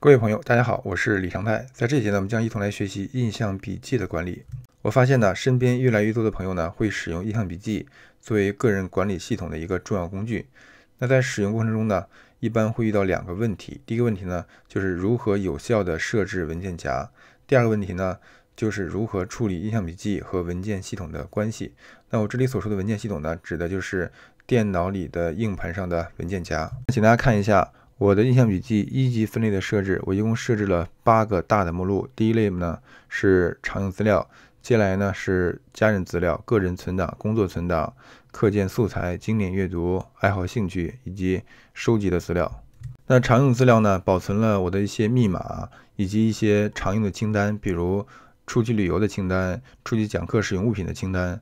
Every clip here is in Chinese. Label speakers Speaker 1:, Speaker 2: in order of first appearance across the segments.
Speaker 1: 各位朋友，大家好，我是李长泰。在这一节呢，我们将一同来学习印象笔记的管理。我发现呢，身边越来越多的朋友呢，会使用印象笔记作为个人管理系统的一个重要工具。那在使用过程中呢，一般会遇到两个问题。第一个问题呢，就是如何有效地设置文件夹；第二个问题呢，就是如何处理印象笔记和文件系统的关系。那我这里所说的文件系统呢，指的就是电脑里的硬盘上的文件夹。请大家看一下。我的印象笔记一级分类的设置，我一共设置了八个大的目录。第一类呢是常用资料，接下来呢是家人资料、个人存档、工作存档、课件素材、经典阅读、爱好兴趣以及收集的资料。那常用资料呢，保存了我的一些密码以及一些常用的清单，比如出去旅游的清单、出去讲课使用物品的清单。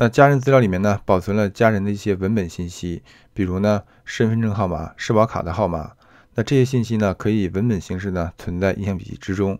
Speaker 1: 那家人资料里面呢，保存了家人的一些文本信息，比如呢身份证号码、社保卡的号码。那这些信息呢，可以文本形式呢存在印象笔记之中。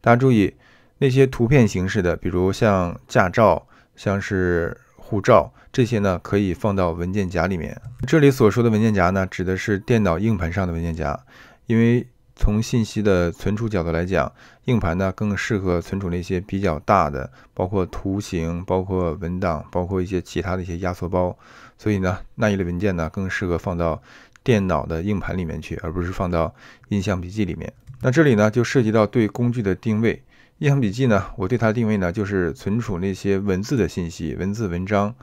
Speaker 1: 大家注意，那些图片形式的，比如像驾照、像是护照这些呢，可以放到文件夹里面。这里所说的文件夹呢，指的是电脑硬盘上的文件夹，因为。从信息的存储角度来讲，硬盘呢更适合存储那些比较大的，包括图形、包括文档、包括一些其他的一些压缩包，所以呢，那一类文件呢更适合放到电脑的硬盘里面去，而不是放到印象笔记里面。那这里呢就涉及到对工具的定位，印象笔记呢，我对它的定位呢就是存储那些文字的信息、文字文章，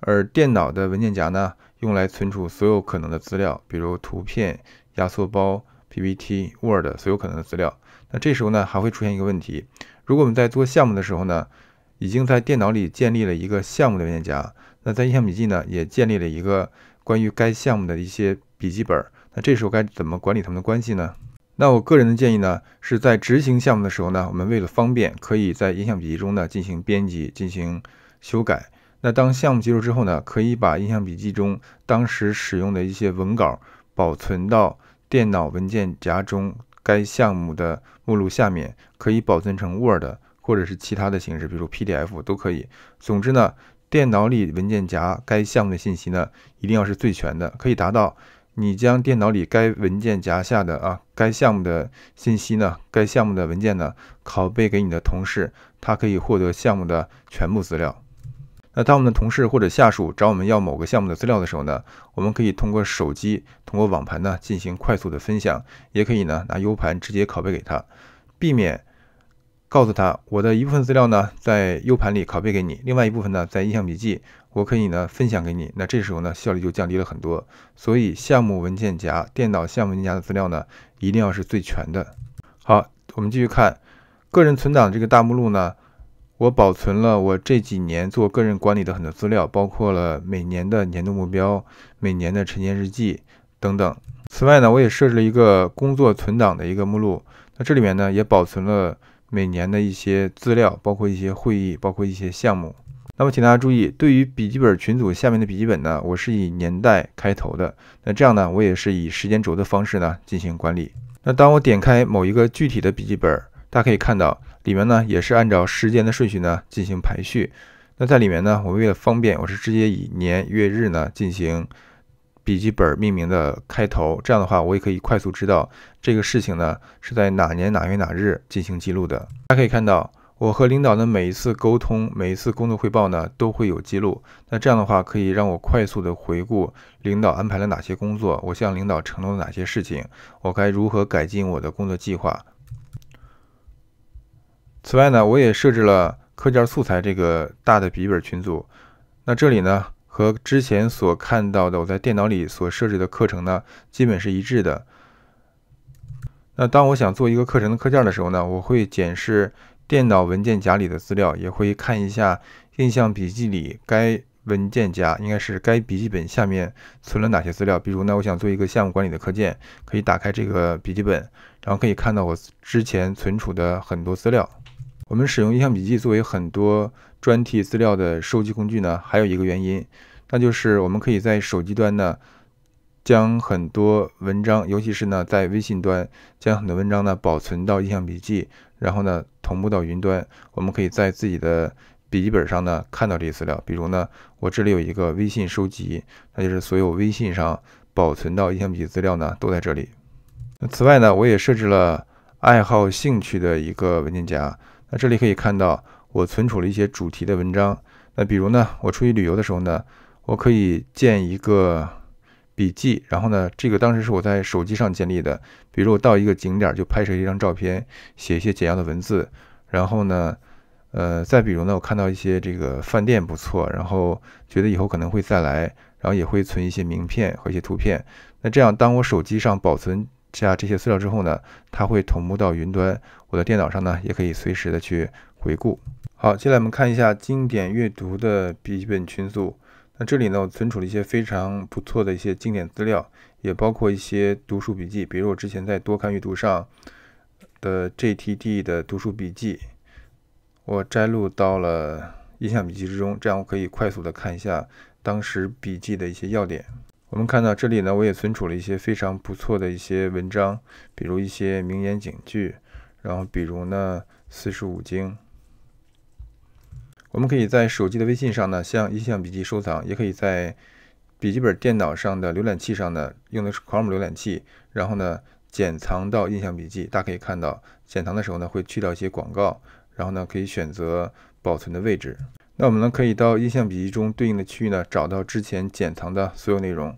Speaker 1: 而电脑的文件夹呢用来存储所有可能的资料，比如图片、压缩包。PPT、Word 所有可能的资料。那这时候呢，还会出现一个问题：如果我们在做项目的时候呢，已经在电脑里建立了一个项目的文件夹，那在印象笔记呢也建立了一个关于该项目的一些笔记本。那这时候该怎么管理它们的关系呢？那我个人的建议呢，是在执行项目的时候呢，我们为了方便，可以在印象笔记中呢进行编辑、进行修改。那当项目结束之后呢，可以把印象笔记中当时使用的一些文稿保存到。电脑文件夹中该项目的目录下面可以保存成 Word，或者是其他的形式，比如 PDF 都可以。总之呢，电脑里文件夹该项目的信息呢，一定要是最全的，可以达到你将电脑里该文件夹下的啊该项目的信息呢、该项目的文件呢，拷贝给你的同事，他可以获得项目的全部资料。那当我们的同事或者下属找我们要某个项目的资料的时候呢，我们可以通过手机、通过网盘呢进行快速的分享，也可以呢拿 U 盘直接拷贝给他，避免告诉他我的一部分资料呢在 U 盘里拷贝给你，另外一部分呢在印象笔记，我可以呢分享给你。那这时候呢效率就降低了很多。所以项目文件夹、电脑项目文件夹的资料呢一定要是最全的。好，我们继续看个人存档这个大目录呢。我保存了我这几年做个人管理的很多资料，包括了每年的年度目标、每年的陈年日记等等。此外呢，我也设置了一个工作存档的一个目录。那这里面呢，也保存了每年的一些资料，包括一些会议，包括一些项目。那么，请大家注意，对于笔记本群组下面的笔记本呢，我是以年代开头的。那这样呢，我也是以时间轴的方式呢进行管理。那当我点开某一个具体的笔记本。大家可以看到，里面呢也是按照时间的顺序呢进行排序。那在里面呢，我为了方便，我是直接以年月日呢进行笔记本命名的开头。这样的话，我也可以快速知道这个事情呢是在哪年哪月哪日进行记录的。大家可以看到，我和领导的每一次沟通、每一次工作汇报呢都会有记录。那这样的话，可以让我快速的回顾领导安排了哪些工作，我向领导承诺了哪些事情，我该如何改进我的工作计划。此外呢，我也设置了课件素材这个大的笔记本群组。那这里呢，和之前所看到的我在电脑里所设置的课程呢，基本是一致的。那当我想做一个课程的课件的时候呢，我会检视电脑文件夹里的资料，也会看一下印象笔记里该文件夹，应该是该笔记本下面存了哪些资料。比如呢，我想做一个项目管理的课件，可以打开这个笔记本，然后可以看到我之前存储的很多资料。我们使用印象笔记作为很多专题资料的收集工具呢，还有一个原因，那就是我们可以在手机端呢，将很多文章，尤其是呢在微信端，将很多文章呢保存到印象笔记，然后呢同步到云端，我们可以在自己的笔记本上呢看到这些资料。比如呢，我这里有一个微信收集，那就是所有微信上保存到印象笔记资料呢都在这里。此外呢，我也设置了爱好兴趣的一个文件夹。那这里可以看到，我存储了一些主题的文章。那比如呢，我出去旅游的时候呢，我可以建一个笔记。然后呢，这个当时是我在手机上建立的。比如我到一个景点，就拍摄一张照片，写一些简要的文字。然后呢，呃，再比如呢，我看到一些这个饭店不错，然后觉得以后可能会再来，然后也会存一些名片和一些图片。那这样，当我手机上保存。加这些资料之后呢，它会同步到云端，我的电脑上呢也可以随时的去回顾。好，接下来我们看一下经典阅读的笔记本群组。那这里呢，我存储了一些非常不错的一些经典资料，也包括一些读书笔记，比如我之前在多看阅读上的 GTD 的读书笔记，我摘录到了印象笔记之中，这样我可以快速的看一下当时笔记的一些要点。我们看到这里呢，我也存储了一些非常不错的一些文章，比如一些名言警句，然后比如呢四书五经。我们可以在手机的微信上呢，像印象笔记收藏，也可以在笔记本电脑上的浏览器上呢，用的是 Chrome 浏览器，然后呢，剪藏到印象笔记。大家可以看到，剪藏的时候呢，会去掉一些广告，然后呢，可以选择保存的位置。那我们呢可以到印象笔记中对应的区域呢，找到之前剪藏的所有内容。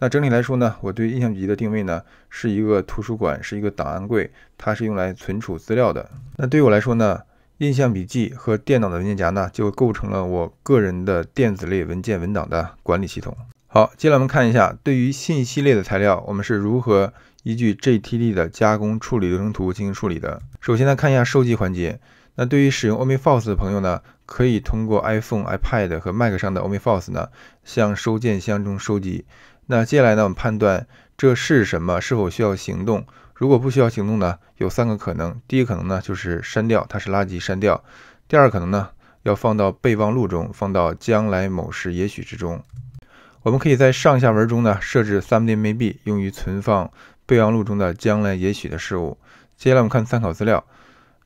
Speaker 1: 那整体来说呢，我对印象笔记的定位呢是一个图书馆，是一个档案柜，它是用来存储资料的。那对于我来说呢，印象笔记和电脑的文件夹呢就构成了我个人的电子类文件文档的管理系统。好，接下来我们看一下对于信息类的材料，我们是如何依据 JTD 的加工处理流程图进行处理的。首先呢，看一下收集环节。那对于使用 o m n i f o c e 的朋友呢，可以通过 iPhone、iPad 和 Mac 上的 o m n i f o c e 呢，向收件箱中收集。那接下来呢，我们判断这是什么，是否需要行动？如果不需要行动呢，有三个可能。第一可能呢，就是删掉，它是垃圾，删掉。第二可能呢，要放到备忘录中，放到将来某时也许之中。我们可以在上下文中呢，设置 s o m e i n g maybe 用于存放备忘录中的将来也许的事物。接下来我们看参考资料。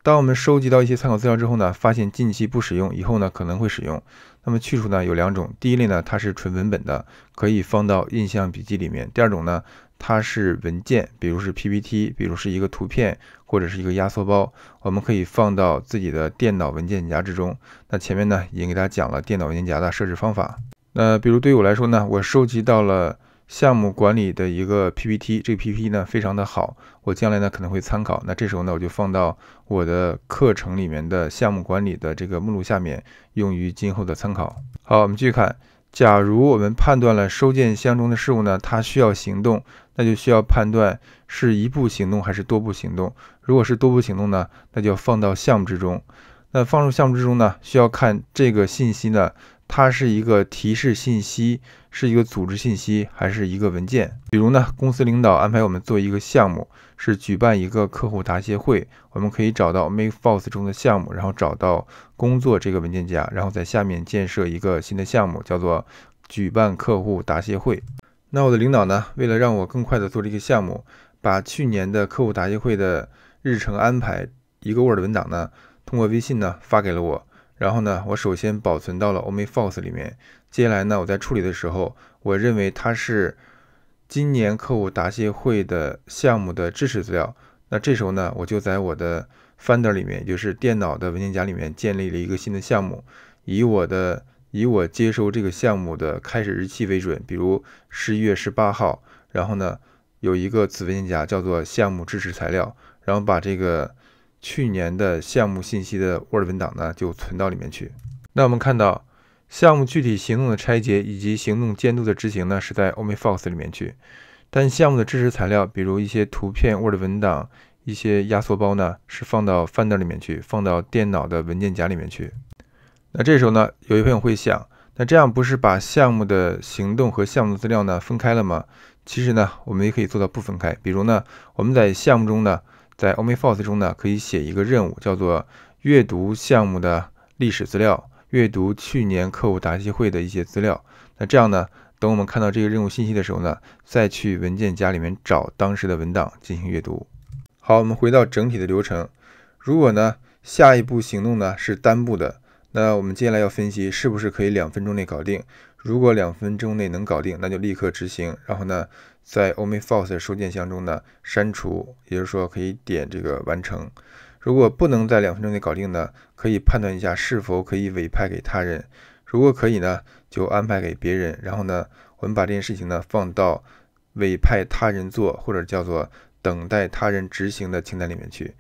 Speaker 1: 当我们收集到一些参考资料之后呢，发现近期不使用，以后呢可能会使用。那么去除呢有两种，第一类呢它是纯文本的，可以放到印象笔记里面；第二种呢它是文件，比如是 PPT，比如是一个图片或者是一个压缩包，我们可以放到自己的电脑文件夹之中。那前面呢已经给大家讲了电脑文件夹的设置方法。那比如对于我来说呢，我收集到了。项目管理的一个 PPT，这个 PPT 呢非常的好，我将来呢可能会参考。那这时候呢我就放到我的课程里面的项目管理的这个目录下面，用于今后的参考。好，我们继续看，假如我们判断了收件箱中的事物呢，它需要行动，那就需要判断是一步行动还是多步行动。如果是多步行动呢，那就要放到项目之中。那放入项目之中呢，需要看这个信息呢。它是一个提示信息，是一个组织信息，还是一个文件？比如呢，公司领导安排我们做一个项目，是举办一个客户答谢会。我们可以找到 Makeforce 中的项目，然后找到工作这个文件夹，然后在下面建设一个新的项目，叫做举办客户答谢会。那我的领导呢，为了让我更快的做这个项目，把去年的客户答谢会的日程安排一个 Word 文档呢，通过微信呢发给了我。然后呢，我首先保存到了 o m n i f o c 里面。接下来呢，我在处理的时候，我认为它是今年客户答谢会的项目的支持资料。那这时候呢，我就在我的 Finder 里面，也就是电脑的文件夹里面，建立了一个新的项目，以我的以我接收这个项目的开始日期为准，比如十一月十八号。然后呢，有一个子文件夹叫做“项目支持材料”，然后把这个。去年的项目信息的 Word 文档呢，就存到里面去。那我们看到项目具体行动的拆解以及行动监督的执行呢，是在 o m n i f o x 里面去。但项目的支持材料，比如一些图片、Word 文档、一些压缩包呢，是放到 Finder 里面去，放到电脑的文件夹里面去。那这时候呢，有些朋友会想，那这样不是把项目的行动和项目的资料呢分开了吗？其实呢，我们也可以做到不分开。比如呢，我们在项目中呢。在 o m n i f o r c e 中呢，可以写一个任务，叫做“阅读项目的历史资料”，阅读去年客户答谢会的一些资料。那这样呢，等我们看到这个任务信息的时候呢，再去文件夹里面找当时的文档进行阅读。好，我们回到整体的流程。如果呢，下一步行动呢是单步的。那我们接下来要分析是不是可以两分钟内搞定。如果两分钟内能搞定，那就立刻执行。然后呢，在 o m i f o r c e 的收件箱中呢删除，也就是说可以点这个完成。如果不能在两分钟内搞定呢，可以判断一下是否可以委派给他人。如果可以呢，就安排给别人。然后呢，我们把这件事情呢放到委派他人做或者叫做等待他人执行的清单里面去。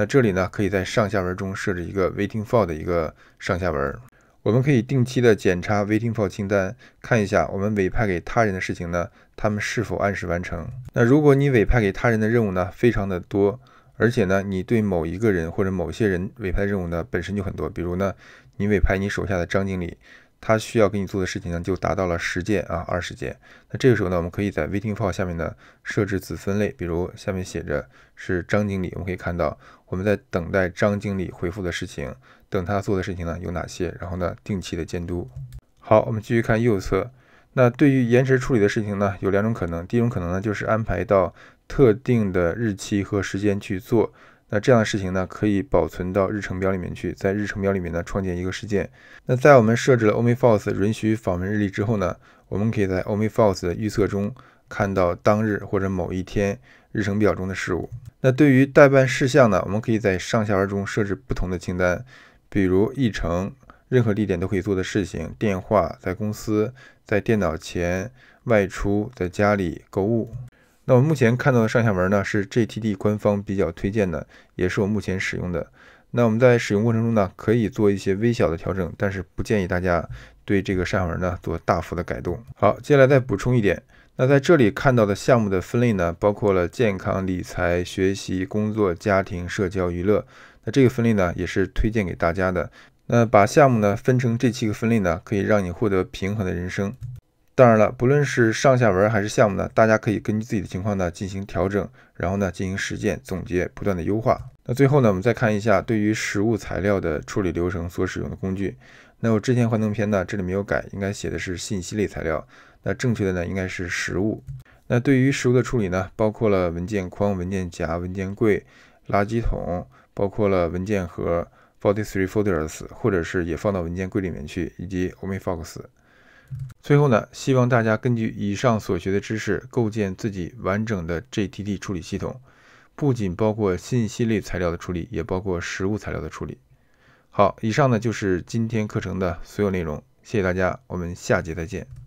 Speaker 1: 那这里呢，可以在上下文中设置一个 waiting for 的一个上下文。我们可以定期的检查 waiting for 清单，看一下我们委派给他人的事情呢，他们是否按时完成。那如果你委派给他人的任务呢，非常的多，而且呢，你对某一个人或者某些人委派任务呢，本身就很多。比如呢，你委派你手下的张经理。他需要给你做的事情呢，就达到了十件啊，二十件。那这个时候呢，我们可以在 waiting for 下面呢设置子分类，比如下面写着是张经理，我们可以看到我们在等待张经理回复的事情，等他做的事情呢有哪些，然后呢定期的监督。好，我们继续看右侧。那对于延迟处理的事情呢，有两种可能，第一种可能呢就是安排到特定的日期和时间去做。那这样的事情呢，可以保存到日程表里面去，在日程表里面呢创建一个事件。那在我们设置了 o m n i f o c e s 允许访问日历之后呢，我们可以在 o m n i f o c e s 预测中看到当日或者某一天日程表中的事物。那对于代办事项呢，我们可以在上下文中设置不同的清单，比如议程，任何地点都可以做的事情；电话，在公司，在电脑前，外出，在家里购物。那我目前看到的上下文呢，是 GTD 官方比较推荐的，也是我目前使用的。那我们在使用过程中呢，可以做一些微小的调整，但是不建议大家对这个上下文呢做大幅的改动。好，接下来再补充一点。那在这里看到的项目的分类呢，包括了健康、理财、学习、工作、家庭、社交、娱乐。那这个分类呢，也是推荐给大家的。那把项目呢分成这七个分类呢，可以让你获得平衡的人生。当然了，不论是上下文还是项目呢，大家可以根据自己的情况呢进行调整，然后呢进行实践总结，不断的优化。那最后呢，我们再看一下对于实物材料的处理流程所使用的工具。那我之前幻灯片呢这里没有改，应该写的是信息类材料。那正确的呢应该是实物。那对于实物的处理呢，包括了文件框、文件夹、文件柜、垃圾桶，包括了文件盒 （Forty-three folders） 或者是也放到文件柜里面去，以及 OmniFox。最后呢，希望大家根据以上所学的知识，构建自己完整的 JTT 处理系统，不仅包括信息类材料的处理，也包括实物材料的处理。好，以上呢就是今天课程的所有内容，谢谢大家，我们下节再见。